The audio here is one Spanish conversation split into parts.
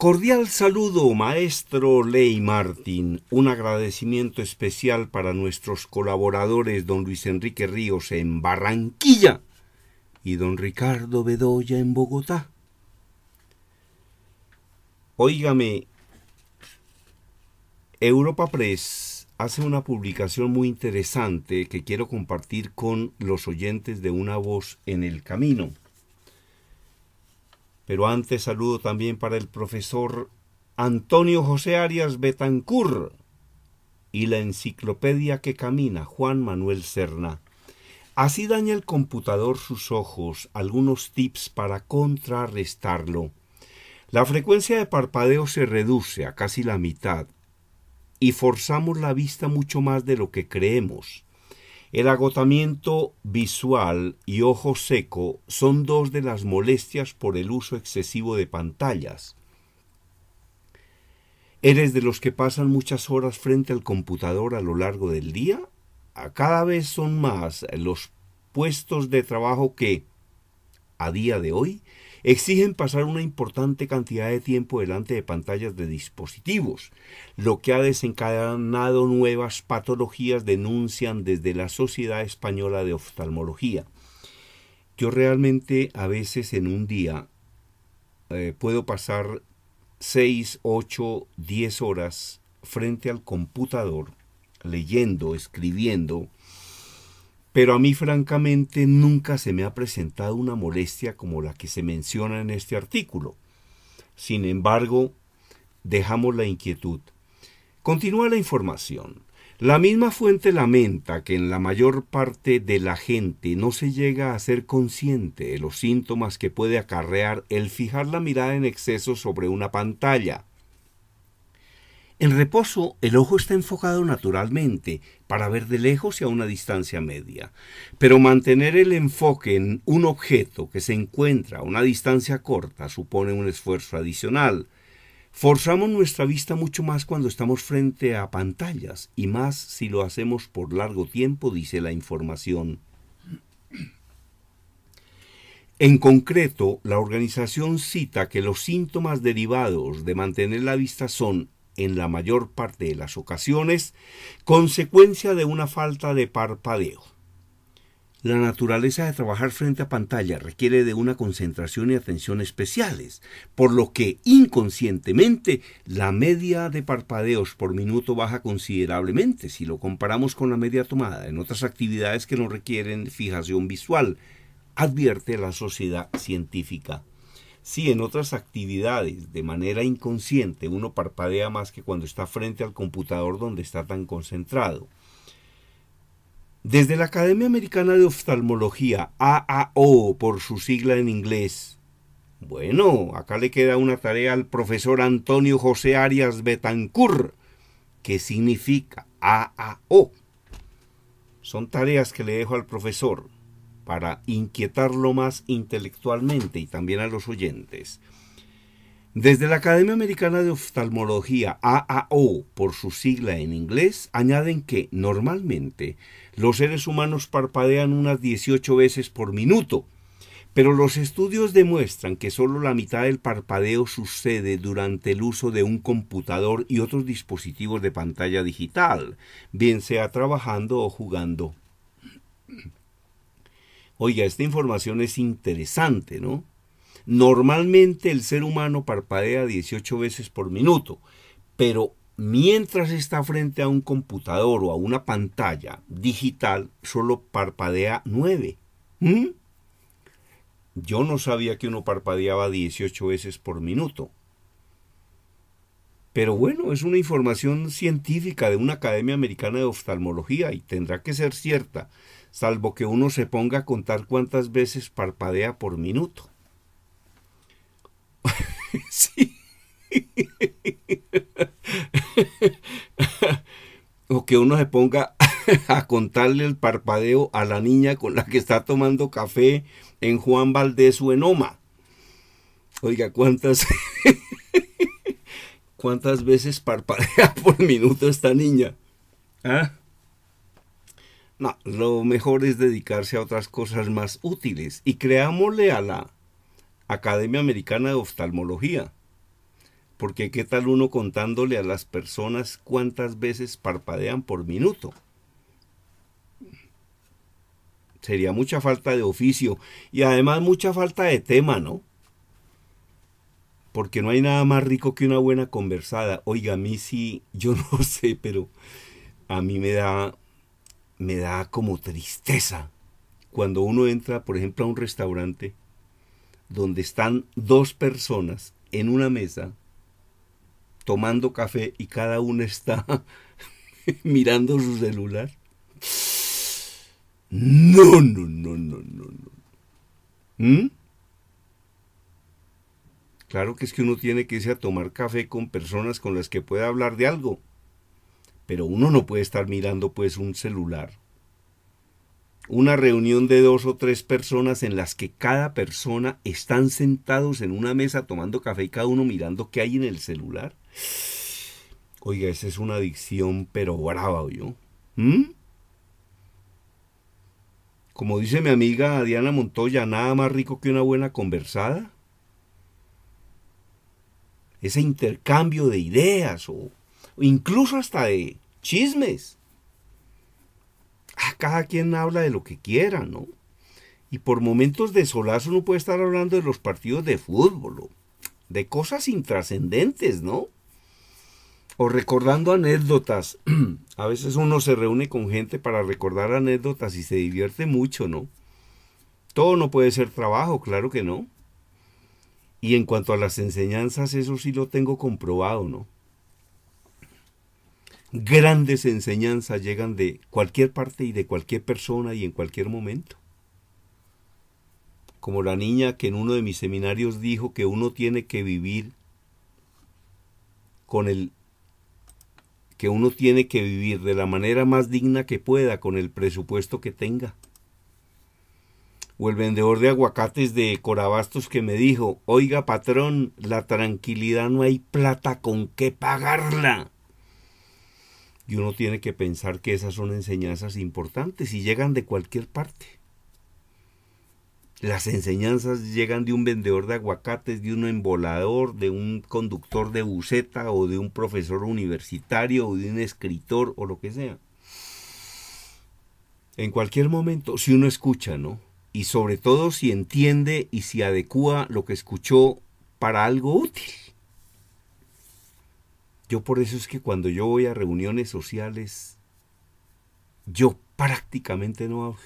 Cordial saludo, maestro Ley Martín. Un agradecimiento especial para nuestros colaboradores, don Luis Enrique Ríos en Barranquilla y don Ricardo Bedoya en Bogotá. Óigame, Europa Press hace una publicación muy interesante que quiero compartir con los oyentes de Una Voz en el Camino. Pero antes saludo también para el profesor Antonio José Arias Betancur y la enciclopedia que camina Juan Manuel Serna. Así daña el computador sus ojos, algunos tips para contrarrestarlo. La frecuencia de parpadeo se reduce a casi la mitad y forzamos la vista mucho más de lo que creemos. El agotamiento visual y ojo seco son dos de las molestias por el uso excesivo de pantallas. ¿Eres de los que pasan muchas horas frente al computador a lo largo del día? Ah, cada vez son más los puestos de trabajo que, a día de hoy, exigen pasar una importante cantidad de tiempo delante de pantallas de dispositivos, lo que ha desencadenado nuevas patologías, denuncian desde la Sociedad Española de Oftalmología. Yo realmente a veces en un día eh, puedo pasar 6, 8, 10 horas frente al computador, leyendo, escribiendo, pero a mí francamente nunca se me ha presentado una molestia como la que se menciona en este artículo. Sin embargo, dejamos la inquietud. Continúa la información. La misma fuente lamenta que en la mayor parte de la gente no se llega a ser consciente de los síntomas que puede acarrear el fijar la mirada en exceso sobre una pantalla. En reposo, el ojo está enfocado naturalmente para ver de lejos y a una distancia media, pero mantener el enfoque en un objeto que se encuentra a una distancia corta supone un esfuerzo adicional. Forzamos nuestra vista mucho más cuando estamos frente a pantallas y más si lo hacemos por largo tiempo, dice la información. En concreto, la organización cita que los síntomas derivados de mantener la vista son en la mayor parte de las ocasiones, consecuencia de una falta de parpadeo. La naturaleza de trabajar frente a pantalla requiere de una concentración y atención especiales, por lo que inconscientemente la media de parpadeos por minuto baja considerablemente si lo comparamos con la media tomada en otras actividades que no requieren fijación visual, advierte la sociedad científica Sí, en otras actividades, de manera inconsciente, uno parpadea más que cuando está frente al computador donde está tan concentrado. Desde la Academia Americana de Oftalmología, AAO por su sigla en inglés. Bueno, acá le queda una tarea al profesor Antonio José Arias Betancur, que significa AAO. Son tareas que le dejo al profesor para inquietarlo más intelectualmente y también a los oyentes. Desde la Academia Americana de Oftalmología, AAO, por su sigla en inglés, añaden que normalmente los seres humanos parpadean unas 18 veces por minuto, pero los estudios demuestran que solo la mitad del parpadeo sucede durante el uso de un computador y otros dispositivos de pantalla digital, bien sea trabajando o jugando Oiga, esta información es interesante, ¿no? Normalmente el ser humano parpadea 18 veces por minuto, pero mientras está frente a un computador o a una pantalla digital, solo parpadea 9. ¿Mm? Yo no sabía que uno parpadeaba 18 veces por minuto. Pero bueno, es una información científica de una Academia Americana de Oftalmología y tendrá que ser cierta salvo que uno se ponga a contar cuántas veces parpadea por minuto. sí. o que uno se ponga a contarle el parpadeo a la niña con la que está tomando café en Juan Valdez o en Oma. Oiga, cuántas cuántas veces parpadea por minuto esta niña. ¿Ah? No, lo mejor es dedicarse a otras cosas más útiles y creámosle a la Academia Americana de Oftalmología. Porque qué tal uno contándole a las personas cuántas veces parpadean por minuto. Sería mucha falta de oficio y además mucha falta de tema, ¿no? Porque no hay nada más rico que una buena conversada. Oiga, a mí sí, yo no sé, pero a mí me da me da como tristeza cuando uno entra, por ejemplo, a un restaurante donde están dos personas en una mesa tomando café y cada una está mirando su celular. No, no, no, no, no, no. ¿Mm? Claro que es que uno tiene que irse a tomar café con personas con las que pueda hablar de algo pero uno no puede estar mirando pues un celular. Una reunión de dos o tres personas en las que cada persona están sentados en una mesa tomando café y cada uno mirando qué hay en el celular. Oiga, esa es una adicción pero brava, yo. ¿Mm? Como dice mi amiga Diana Montoya, nada más rico que una buena conversada. Ese intercambio de ideas o incluso hasta de chismes. Ah, cada quien habla de lo que quiera, ¿no? Y por momentos de solazo no puede estar hablando de los partidos de fútbol, de cosas intrascendentes, ¿no? O recordando anécdotas. A veces uno se reúne con gente para recordar anécdotas y se divierte mucho, ¿no? Todo no puede ser trabajo, claro que no. Y en cuanto a las enseñanzas, eso sí lo tengo comprobado, ¿no? grandes enseñanzas llegan de cualquier parte y de cualquier persona y en cualquier momento. Como la niña que en uno de mis seminarios dijo que uno tiene que vivir con el que uno tiene que vivir de la manera más digna que pueda con el presupuesto que tenga. O el vendedor de aguacates de Corabastos que me dijo, oiga patrón, la tranquilidad no hay plata con qué pagarla y uno tiene que pensar que esas son enseñanzas importantes y llegan de cualquier parte. Las enseñanzas llegan de un vendedor de aguacates, de un embolador, de un conductor de buceta o de un profesor universitario o de un escritor o lo que sea. En cualquier momento, si uno escucha, ¿no? Y sobre todo si entiende y si adecua lo que escuchó para algo útil. Yo por eso es que cuando yo voy a reuniones sociales, yo prácticamente no hablo.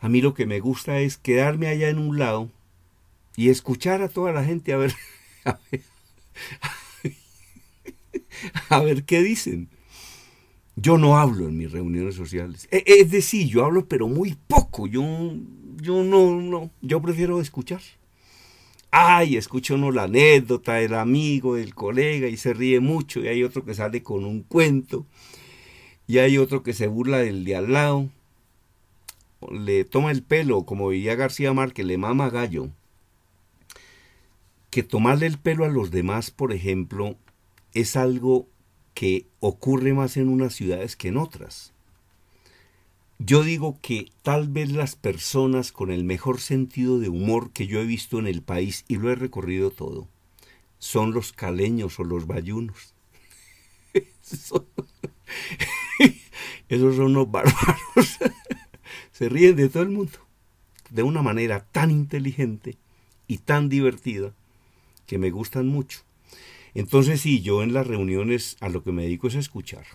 A mí lo que me gusta es quedarme allá en un lado y escuchar a toda la gente a ver, a ver, qué dicen. Yo no hablo en mis reuniones sociales. E, es decir, yo hablo pero muy poco. Yo, yo no, no, yo prefiero escuchar ay, escucha uno la anécdota del amigo, del colega y se ríe mucho y hay otro que sale con un cuento y hay otro que se burla del de al lado, le toma el pelo, como diría García Márquez, le mama gallo. Que tomarle el pelo a los demás, por ejemplo, es algo que ocurre más en unas ciudades que en otras. Yo digo que tal vez las personas con el mejor sentido de humor que yo he visto en el país, y lo he recorrido todo, son los caleños o los bayunos. Esos son unos bárbaros. Se ríen de todo el mundo. De una manera tan inteligente y tan divertida que me gustan mucho. Entonces sí, yo en las reuniones a lo que me dedico es escuchar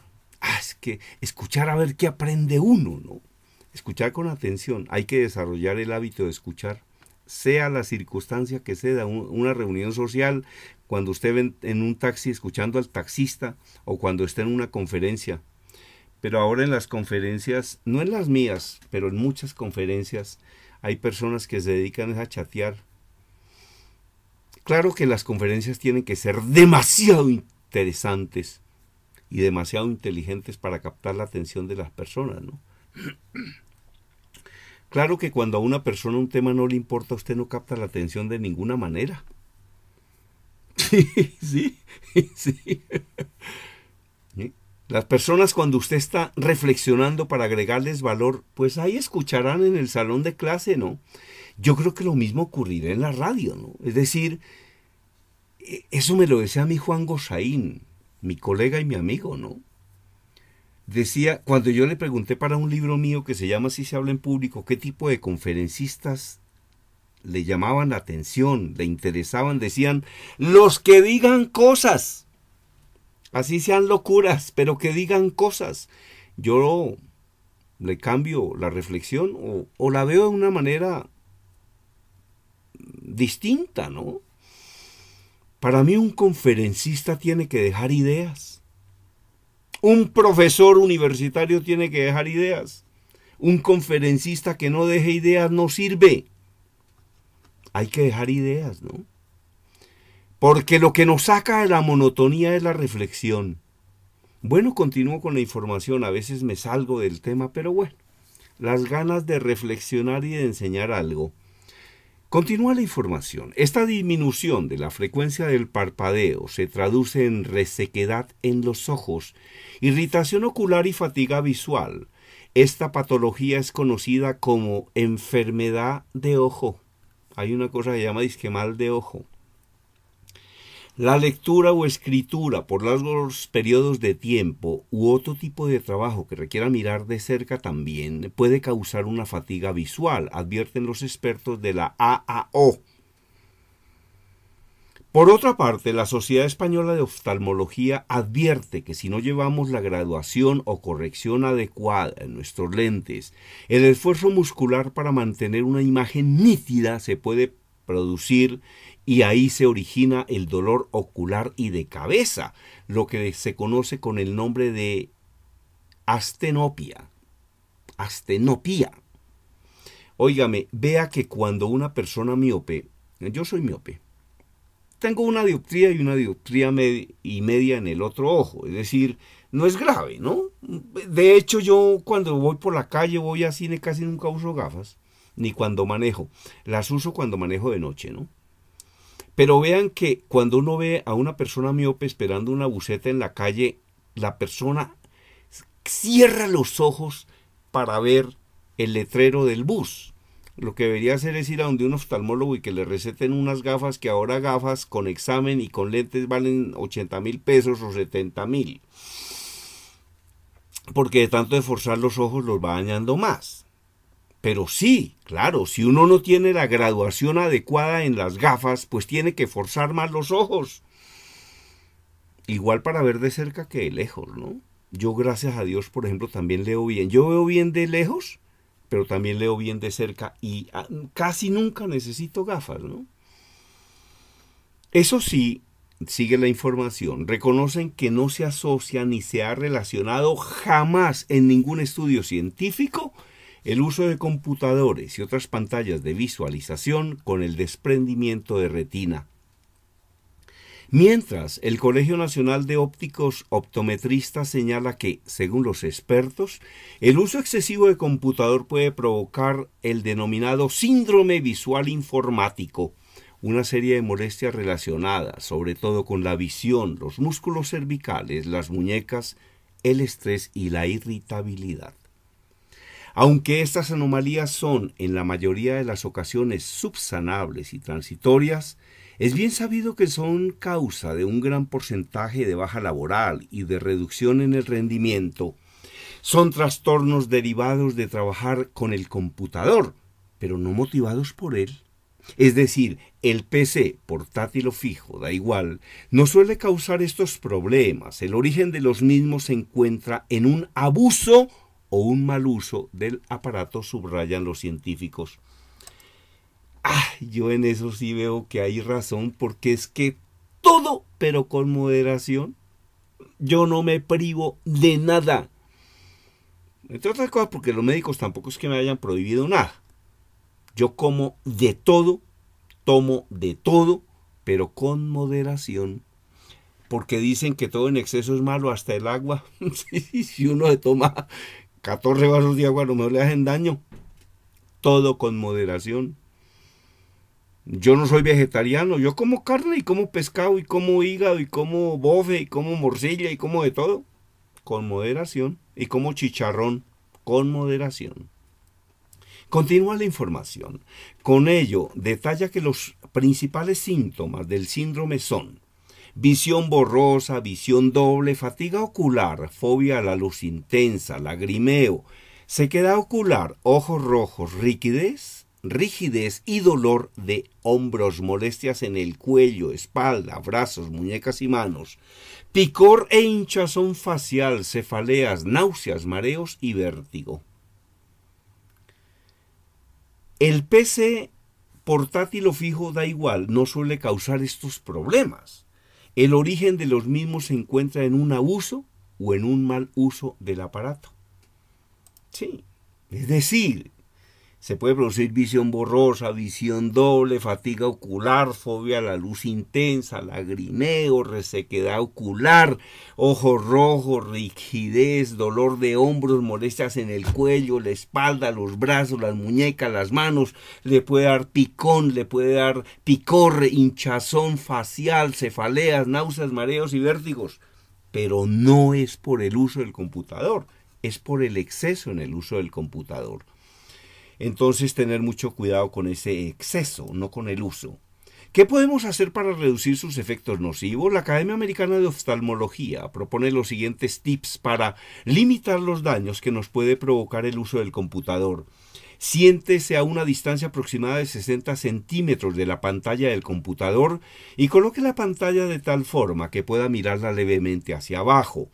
escuchar a ver qué aprende uno, ¿no? Escuchar con atención, hay que desarrollar el hábito de escuchar, sea la circunstancia que sea, una reunión social, cuando usted ve en un taxi escuchando al taxista o cuando esté en una conferencia. Pero ahora en las conferencias, no en las mías, pero en muchas conferencias, hay personas que se dedican a chatear. Claro que las conferencias tienen que ser demasiado interesantes y demasiado inteligentes para captar la atención de las personas, ¿no? Claro que cuando a una persona un tema no le importa, usted no capta la atención de ninguna manera. Sí, sí, sí. Las personas cuando usted está reflexionando para agregarles valor, pues ahí escucharán en el salón de clase, ¿no? Yo creo que lo mismo ocurrirá en la radio, ¿no? Es decir, e, eso me lo decía mi Juan Gosaín, mi colega y mi amigo, ¿no? Decía, cuando yo le pregunté para un libro mío que se llama Si se habla en público, qué tipo de conferencistas le llamaban la atención, le interesaban, decían, los que digan cosas, así sean locuras, pero que digan cosas. Yo le cambio la reflexión o, o la veo de una manera distinta, ¿no? Para mí un conferencista tiene que dejar ideas. Un profesor universitario tiene que dejar ideas. Un conferencista que no deje ideas no sirve. Hay que dejar ideas, ¿no? Porque lo que nos saca de la monotonía es la reflexión. Bueno, continúo con la información, a veces me salgo del tema, pero bueno, las ganas de reflexionar y de enseñar algo. Continúa la información. Esta disminución de la frecuencia del parpadeo se traduce en resequedad en los ojos, irritación ocular y fatiga visual. Esta patología es conocida como enfermedad de ojo. Hay una cosa que se llama disquemal de ojo. La lectura o escritura por largos periodos de tiempo u otro tipo de trabajo que requiera mirar de cerca también puede causar una fatiga visual, advierten los expertos de la AAO. Por otra parte, la Sociedad Española de Oftalmología advierte que si no llevamos la graduación o corrección adecuada en nuestros lentes, el esfuerzo muscular para mantener una imagen nítida se puede producir y ahí se origina el dolor ocular y de cabeza, lo que se conoce con el nombre de astenopia. Astenopía. Óigame, vea que cuando una persona miope, yo soy miope, tengo una dioptría y una dioptría y media en el otro ojo, es decir, no es grave, ¿no? De hecho, yo cuando voy por la calle, voy a cine, casi nunca uso gafas ni cuando manejo. Las uso cuando manejo de noche, ¿no? Pero vean que cuando uno ve a una persona miope esperando una buceta en la calle, la persona cierra los ojos para ver el letrero del bus. Lo que debería hacer es ir a donde un oftalmólogo y que le receten unas gafas que ahora gafas con examen y con lentes valen 80 mil pesos o 70 mil. Porque de tanto esforzar los ojos los va dañando más. Pero sí, claro, si uno no tiene la graduación adecuada en las gafas, pues tiene que forzar más los ojos. Igual para ver de cerca que de lejos, ¿no? Yo gracias a Dios, por ejemplo, también leo bien. Yo veo bien de lejos, pero también leo bien de cerca y ah, casi nunca necesito gafas, ¿no? Eso sí, sigue la información, reconocen que no se asocia ni se ha relacionado jamás en ningún estudio científico el uso de computadores y otras pantallas de visualización con el desprendimiento de retina. Mientras, el Colegio Nacional de Ópticos Optometristas señala que, según los expertos, el uso excesivo de computador puede provocar el denominado síndrome visual informático, una serie de molestias relacionadas, sobre todo con la visión, los músculos cervicales, las muñecas, el estrés y la irritabilidad. Aunque estas anomalías son en la mayoría de las ocasiones subsanables y transitorias, es bien sabido que son causa de un gran porcentaje de baja laboral y de reducción en el rendimiento. Son trastornos derivados de trabajar con el computador, pero no motivados por él. Es decir, el PC, portátil o fijo, da igual, no suele causar estos problemas. El origen de los mismos se encuentra en un abuso o un mal uso del aparato, subrayan los científicos. yo en eso sí veo que hay razón, porque es que todo, pero con moderación, yo no me privo de nada. Entre otras cosas, porque los médicos tampoco es que me hayan prohibido nada. Yo como de todo, tomo de todo, pero con moderación. Porque dicen que todo en exceso es malo, hasta el agua. si uno se toma 14 vasos de agua no me le hacen daño. Todo con moderación. Yo no soy vegetariano, yo como carne y como pescado y como hígado y como bofe y como morcilla y como de todo, con moderación y como chicharrón, con moderación. Continúa la información. Con ello, detalla que los principales síntomas del síndrome son Visión borrosa, visión doble, fatiga ocular, fobia a la luz intensa, lagrimeo, sequedad ocular, ojos rojos, rigidez, rigidez y dolor de hombros, molestias en el cuello, espalda, brazos, muñecas y manos, picor e hinchazón facial, cefaleas, náuseas, mareos y vértigo. El PC portátil o fijo da igual, no suele causar estos problemas. El origen de los mismos se encuentra en un abuso o en un mal uso del aparato. Sí, es decir, se puede producir visión borrosa, visión doble, fatiga ocular, fobia a la luz intensa, lagrimeo, resequedad ocular, ojos rojos, rigidez, dolor de hombros, molestias en el cuello, la espalda, los brazos, las muñecas, las manos. Le puede dar picón, le puede dar picor, hinchazón facial, cefaleas, náuseas, mareos y vértigos. Pero no es por el uso del computador, es por el exceso en el uso del computador. Entonces tener mucho cuidado con ese exceso, no con el uso. ¿Qué podemos hacer para reducir sus efectos nocivos? La Academia Americana de Oftalmología propone los siguientes tips para limitar los daños que nos puede provocar el uso del computador. Siéntese a una distancia aproximada de 60 centímetros de la pantalla del computador y coloque la pantalla de tal forma que pueda mirarla levemente hacia abajo.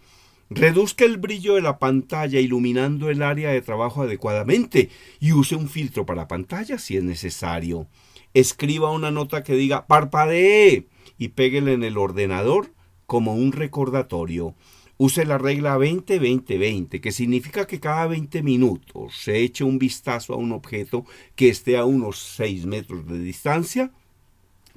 Reduzca el brillo de la pantalla iluminando el área de trabajo adecuadamente y use un filtro para pantalla si es necesario. Escriba una nota que diga parpadee y péguele en el ordenador como un recordatorio. Use la regla 20-20-20, que significa que cada 20 minutos se eche un vistazo a un objeto que esté a unos 6 metros de distancia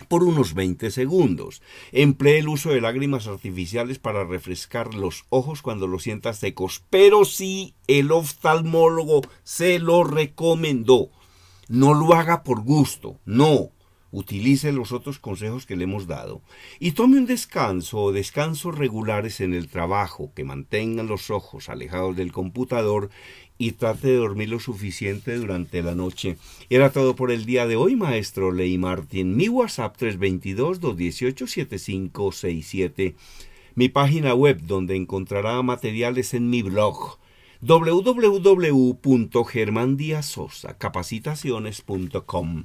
por unos 20 segundos. Emplee el uso de lágrimas artificiales para refrescar los ojos cuando los sienta secos, pero si el oftalmólogo se lo recomendó, no lo haga por gusto, no utilice los otros consejos que le hemos dado y tome un descanso o descansos regulares en el trabajo, que mantengan los ojos alejados del computador y trate de dormir lo suficiente durante la noche. Era todo por el día de hoy, maestro Ley Martin. Mi WhatsApp 322-218-7567. Mi página web donde encontrará materiales en mi blog www.germandiasosacapacitaciones.com.